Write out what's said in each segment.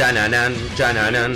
Chananan, chananan.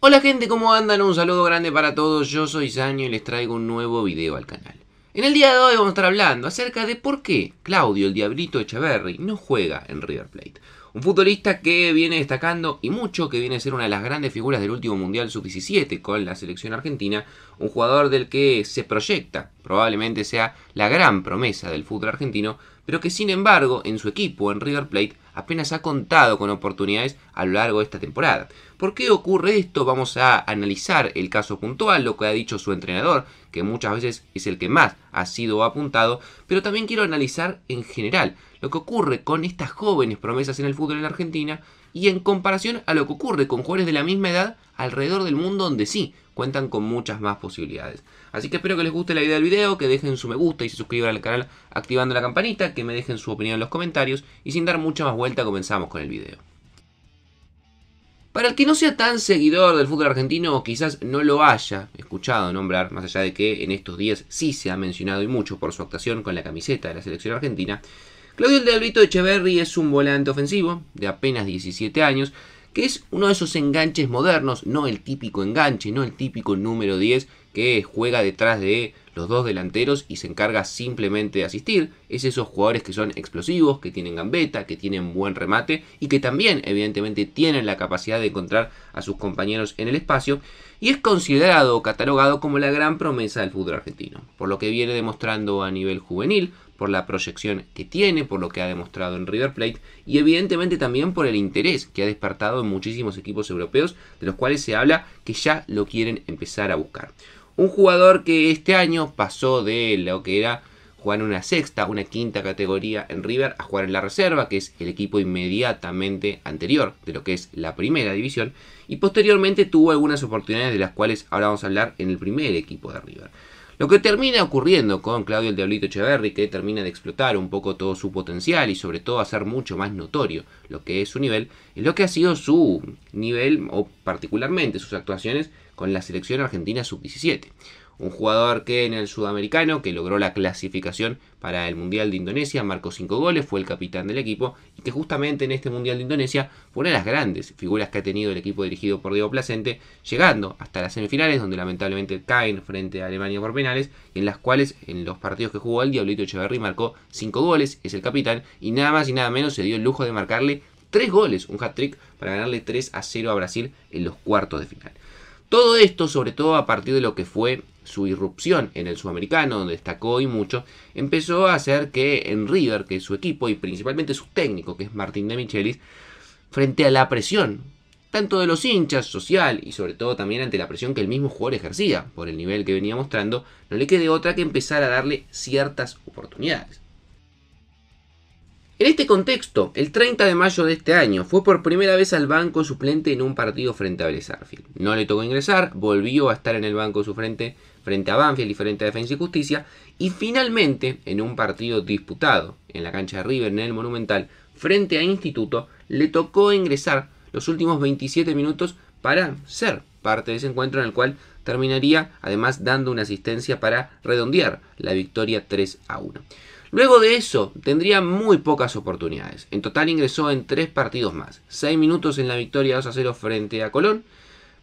Hola gente, ¿cómo andan? Un saludo grande para todos, yo soy Zanio y les traigo un nuevo video al canal. En el día de hoy vamos a estar hablando acerca de por qué Claudio el Diablito Echeverry no juega en River Plate. Un futbolista que viene destacando y mucho, que viene a ser una de las grandes figuras del último Mundial Sub-17 con la selección argentina, un jugador del que se proyecta probablemente sea la gran promesa del fútbol argentino, pero que sin embargo en su equipo, en River Plate, apenas ha contado con oportunidades a lo largo de esta temporada. ¿Por qué ocurre esto? Vamos a analizar el caso puntual, lo que ha dicho su entrenador, que muchas veces es el que más ha sido apuntado, pero también quiero analizar en general lo que ocurre con estas jóvenes promesas en el fútbol en Argentina y en comparación a lo que ocurre con jugadores de la misma edad alrededor del mundo donde sí, cuentan con muchas más posibilidades. Así que espero que les guste la idea del video, que dejen su me gusta y se suscriban al canal activando la campanita, que me dejen su opinión en los comentarios y sin dar mucha más vuelta comenzamos con el video. Para el que no sea tan seguidor del fútbol argentino o quizás no lo haya escuchado nombrar, más allá de que en estos días sí se ha mencionado y mucho por su actuación con la camiseta de la selección argentina, Claudio El de Echeverri es un volante ofensivo de apenas 17 años es uno de esos enganches modernos, no el típico enganche, no el típico número 10 que juega detrás de los dos delanteros y se encarga simplemente de asistir. Es esos jugadores que son explosivos, que tienen gambeta, que tienen buen remate y que también evidentemente tienen la capacidad de encontrar a sus compañeros en el espacio. Y es considerado o catalogado como la gran promesa del fútbol argentino, por lo que viene demostrando a nivel juvenil, por la proyección que tiene, por lo que ha demostrado en River Plate y evidentemente también por el interés que ha despertado en muchísimos equipos europeos de los cuales se habla que ya lo quieren empezar a buscar. Un jugador que este año pasó de lo que era jugar en una sexta, una quinta categoría en River a jugar en la reserva, que es el equipo inmediatamente anterior de lo que es la primera división, y posteriormente tuvo algunas oportunidades de las cuales ahora vamos a hablar en el primer equipo de River. Lo que termina ocurriendo con Claudio el Diablito Echeverri, que termina de explotar un poco todo su potencial y sobre todo hacer mucho más notorio lo que es su nivel, es lo que ha sido su nivel, o particularmente sus actuaciones con la selección argentina sub-17. Un jugador que en el sudamericano, que logró la clasificación para el Mundial de Indonesia, marcó 5 goles, fue el capitán del equipo y que justamente en este Mundial de Indonesia fue una de las grandes figuras que ha tenido el equipo dirigido por Diego Placente, llegando hasta las semifinales donde lamentablemente caen frente a Alemania por penales y en las cuales en los partidos que jugó el Diablito Echeverry marcó 5 goles, es el capitán y nada más y nada menos se dio el lujo de marcarle 3 goles, un hat-trick para ganarle 3 a 0 a Brasil en los cuartos de final. Todo esto, sobre todo a partir de lo que fue su irrupción en el sudamericano, donde destacó y mucho, empezó a hacer que en River, que su equipo y principalmente su técnico, que es Martín de Michelis, frente a la presión, tanto de los hinchas, social y sobre todo también ante la presión que el mismo jugador ejercía por el nivel que venía mostrando, no le quede otra que empezar a darle ciertas oportunidades. En este contexto, el 30 de mayo de este año fue por primera vez al banco suplente en un partido frente a Blesarfield. No le tocó ingresar, volvió a estar en el banco suplente frente a Banfield y frente a Defensa y Justicia y finalmente en un partido disputado en la cancha de River en el Monumental frente a Instituto le tocó ingresar los últimos 27 minutos para ser parte de ese encuentro en el cual terminaría además dando una asistencia para redondear la victoria 3 a 1. Luego de eso, tendría muy pocas oportunidades. En total ingresó en tres partidos más. 6 minutos en la victoria 2 a 0 frente a Colón,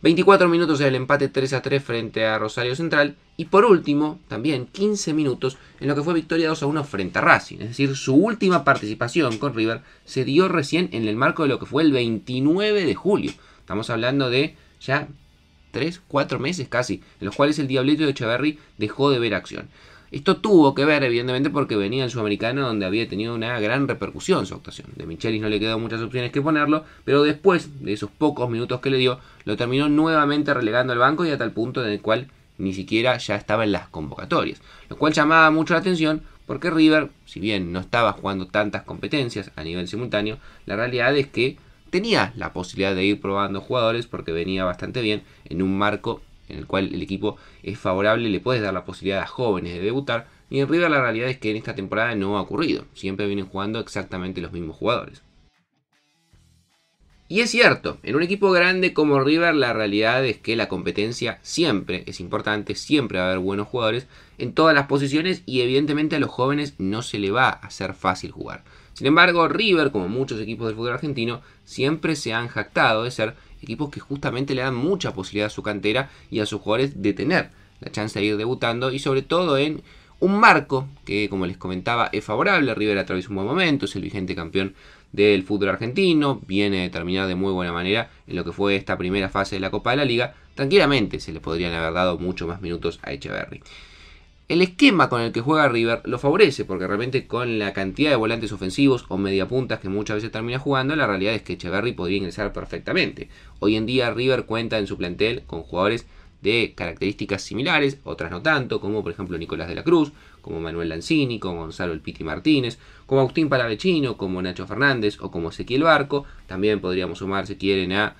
24 minutos en el empate 3 a 3 frente a Rosario Central y por último, también 15 minutos en lo que fue victoria 2 a 1 frente a Racing. Es decir, su última participación con River se dio recién en el marco de lo que fue el 29 de julio. Estamos hablando de ya 3, 4 meses casi, en los cuales el Diablito de Echeverry dejó de ver acción. Esto tuvo que ver, evidentemente, porque venía el Sudamericano donde había tenido una gran repercusión su actuación. De Michelis no le quedó muchas opciones que ponerlo, pero después de esos pocos minutos que le dio, lo terminó nuevamente relegando al banco y hasta el punto en el cual ni siquiera ya estaba en las convocatorias. Lo cual llamaba mucho la atención porque River, si bien no estaba jugando tantas competencias a nivel simultáneo, la realidad es que tenía la posibilidad de ir probando jugadores porque venía bastante bien en un marco en el cual el equipo es favorable, le puedes dar la posibilidad a jóvenes de debutar. Y en River la realidad es que en esta temporada no ha ocurrido, siempre vienen jugando exactamente los mismos jugadores. Y es cierto, en un equipo grande como River la realidad es que la competencia siempre es importante, siempre va a haber buenos jugadores en todas las posiciones y evidentemente a los jóvenes no se le va a hacer fácil jugar. Sin embargo, River, como muchos equipos del fútbol argentino, siempre se han jactado de ser equipos que justamente le dan mucha posibilidad a su cantera y a sus jugadores de tener la chance de ir debutando y sobre todo en un marco que, como les comentaba, es favorable. River atraviesa un buen momento, es el vigente campeón del fútbol argentino, viene a de muy buena manera en lo que fue esta primera fase de la Copa de la Liga. Tranquilamente se le podrían haber dado mucho más minutos a Echeverry. El esquema con el que juega River lo favorece, porque realmente con la cantidad de volantes ofensivos o mediapuntas que muchas veces termina jugando, la realidad es que Echeverry podría ingresar perfectamente. Hoy en día River cuenta en su plantel con jugadores de características similares, otras no tanto, como por ejemplo Nicolás de la Cruz, como Manuel Lanzini, como Gonzalo El Piti Martínez, como Agustín Palavecino, como Nacho Fernández o como Ezequiel Barco. También podríamos sumar, si quieren, a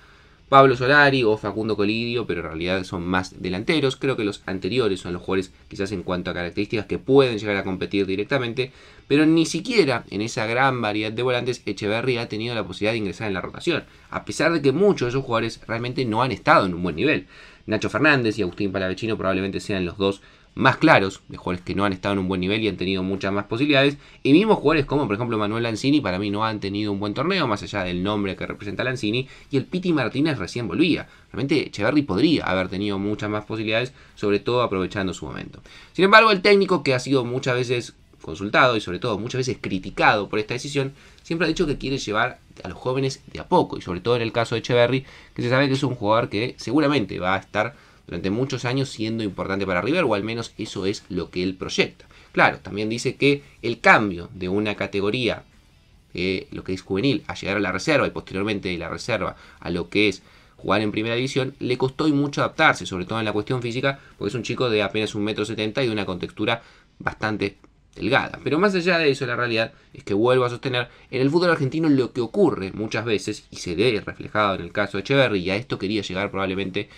Pablo Solari o Facundo Colidio, pero en realidad son más delanteros. Creo que los anteriores son los jugadores quizás en cuanto a características que pueden llegar a competir directamente, pero ni siquiera en esa gran variedad de volantes Echeverría ha tenido la posibilidad de ingresar en la rotación, a pesar de que muchos de esos jugadores realmente no han estado en un buen nivel. Nacho Fernández y Agustín Palavecino probablemente sean los dos más claros, de jugadores que no han estado en un buen nivel y han tenido muchas más posibilidades. Y mismos jugadores como, por ejemplo, Manuel Lanzini, para mí no han tenido un buen torneo, más allá del nombre que representa Lanzini. Y el Piti Martínez recién volvía. Realmente Echeverry podría haber tenido muchas más posibilidades, sobre todo aprovechando su momento. Sin embargo, el técnico que ha sido muchas veces consultado y sobre todo muchas veces criticado por esta decisión, siempre ha dicho que quiere llevar a los jóvenes de a poco y sobre todo en el caso de Echeverry, que se sabe que es un jugador que seguramente va a estar durante muchos años siendo importante para River, o al menos eso es lo que él proyecta. Claro, también dice que el cambio de una categoría, eh, lo que es juvenil, a llegar a la reserva y posteriormente de la reserva a lo que es jugar en primera división, le costó y mucho adaptarse, sobre todo en la cuestión física, porque es un chico de apenas un 1,70m y una contextura bastante delgada. Pero más allá de eso, la realidad es que vuelvo a sostener, en el fútbol argentino lo que ocurre muchas veces, y se ve reflejado en el caso de Echeverry, y a esto quería llegar probablemente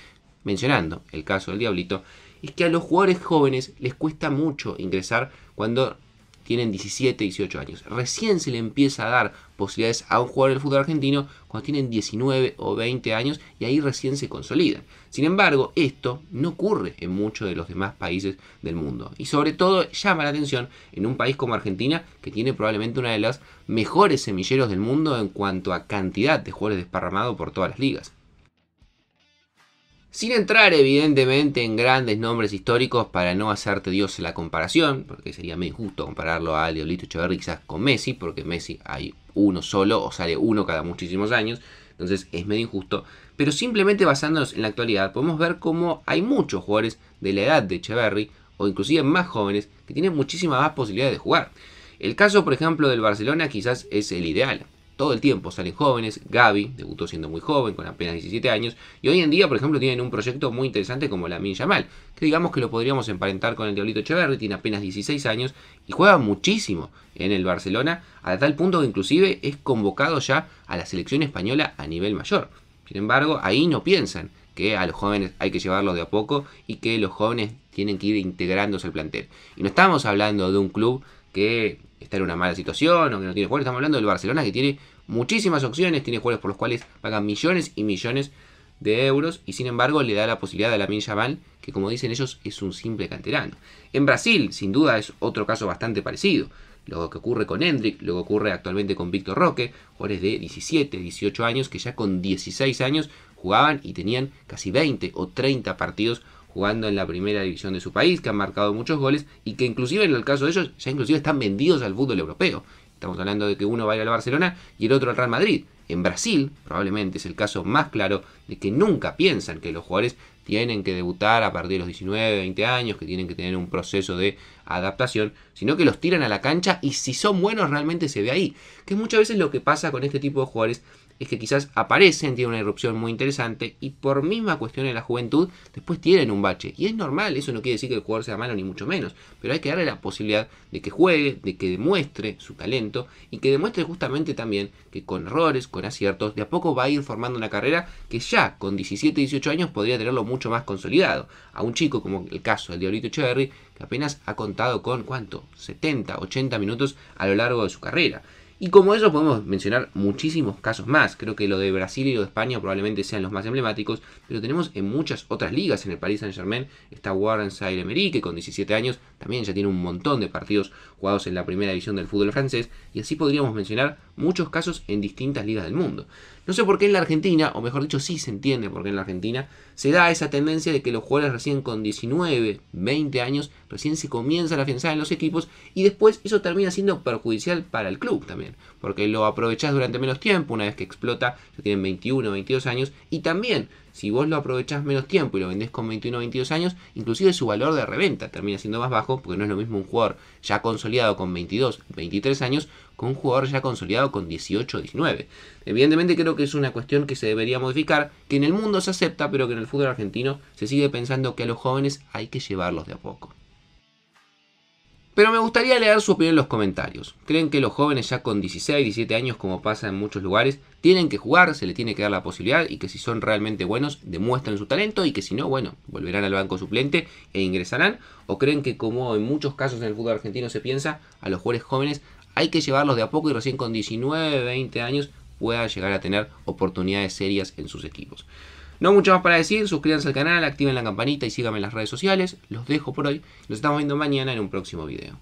mencionando el caso del Diablito, es que a los jugadores jóvenes les cuesta mucho ingresar cuando tienen 17, 18 años. Recién se le empieza a dar posibilidades a un jugador del fútbol argentino cuando tienen 19 o 20 años y ahí recién se consolida Sin embargo, esto no ocurre en muchos de los demás países del mundo. Y sobre todo llama la atención en un país como Argentina, que tiene probablemente una de las mejores semilleros del mundo en cuanto a cantidad de jugadores desparramados por todas las ligas. Sin entrar evidentemente en grandes nombres históricos para no hacerte dios la comparación, porque sería medio injusto compararlo a Leolito Echeverri quizás con Messi, porque Messi hay uno solo o sale uno cada muchísimos años, entonces es medio injusto. Pero simplemente basándonos en la actualidad, podemos ver cómo hay muchos jugadores de la edad de Echeverri, o inclusive más jóvenes, que tienen muchísimas más posibilidades de jugar. El caso, por ejemplo, del Barcelona quizás es el ideal todo el tiempo salen jóvenes. Gaby debutó siendo muy joven, con apenas 17 años. Y hoy en día, por ejemplo, tienen un proyecto muy interesante como la Min Mal que digamos que lo podríamos emparentar con el Diablito Echeverri, tiene apenas 16 años y juega muchísimo en el Barcelona, a tal punto que inclusive es convocado ya a la selección española a nivel mayor. Sin embargo, ahí no piensan que a los jóvenes hay que llevarlos de a poco y que los jóvenes tienen que ir integrándose al plantel. Y no estamos hablando de un club que está en una mala situación o que no tiene jugadores. Estamos hablando del Barcelona que tiene muchísimas opciones, tiene jugadores por los cuales pagan millones y millones de euros y sin embargo le da la posibilidad a la Yamal, que como dicen ellos es un simple canterano. En Brasil, sin duda, es otro caso bastante parecido. Lo que ocurre con Hendrik, lo que ocurre actualmente con Víctor Roque, jugadores de 17, 18 años que ya con 16 años jugaban y tenían casi 20 o 30 partidos jugando en la primera división de su país, que han marcado muchos goles y que inclusive en el caso de ellos ya inclusive están vendidos al fútbol europeo. Estamos hablando de que uno va al Barcelona y el otro al Real Madrid. En Brasil, probablemente es el caso más claro de que nunca piensan que los jugadores tienen que debutar a partir de los 19, 20 años, que tienen que tener un proceso de adaptación, sino que los tiran a la cancha y si son buenos realmente se ve ahí. Que muchas veces lo que pasa con este tipo de jugadores es que quizás aparecen, tienen una irrupción muy interesante y por misma cuestión de la juventud después tienen un bache. Y es normal, eso no quiere decir que el jugador sea malo ni mucho menos, pero hay que darle la posibilidad de que juegue, de que demuestre su talento y que demuestre justamente también que con errores, con aciertos, de a poco va a ir formando una carrera que ya con 17, 18 años podría tenerlo mucho más consolidado. A un chico como el caso del Diablito Cherry, que apenas ha contado con, ¿cuánto? 70, 80 minutos a lo largo de su carrera. Y como eso podemos mencionar muchísimos casos más. Creo que lo de Brasil y lo de España probablemente sean los más emblemáticos, pero tenemos en muchas otras ligas. En el Paris Saint Germain está Warren Saire Emery, que con 17 años también ya tiene un montón de partidos jugados en la primera división del fútbol francés. Y así podríamos mencionar muchos casos en distintas ligas del mundo. No sé por qué en la Argentina, o mejor dicho, sí se entiende por qué en la Argentina, se da esa tendencia de que los jugadores recién con 19, 20 años, recién se comienza la afianzar en los equipos y después eso termina siendo perjudicial para el club también, porque lo aprovechás durante menos tiempo, una vez que explota, ya tienen 21, 22 años, y también si vos lo aprovechás menos tiempo y lo vendés con 21 22 años, inclusive su valor de reventa termina siendo más bajo, porque no es lo mismo un jugador ya consolidado con 22, 23 años, con un jugador ya consolidado con 18 19. Evidentemente creo que es una cuestión que se debería modificar, que en el mundo se acepta, pero que en el fútbol argentino se sigue pensando que a los jóvenes hay que llevarlos de a poco. Pero me gustaría leer su opinión en los comentarios. ¿Creen que los jóvenes ya con 16, 17 años, como pasa en muchos lugares, tienen que jugar, se les tiene que dar la posibilidad y que si son realmente buenos, demuestran su talento y que si no, bueno, volverán al banco suplente e ingresarán? ¿O creen que como en muchos casos en el fútbol argentino se piensa, a los jugadores jóvenes hay que llevarlos de a poco y recién con 19, 20 años pueda llegar a tener oportunidades serias en sus equipos. No mucho más para decir, suscríbanse al canal, activen la campanita y síganme en las redes sociales. Los dejo por hoy. Nos estamos viendo mañana en un próximo video.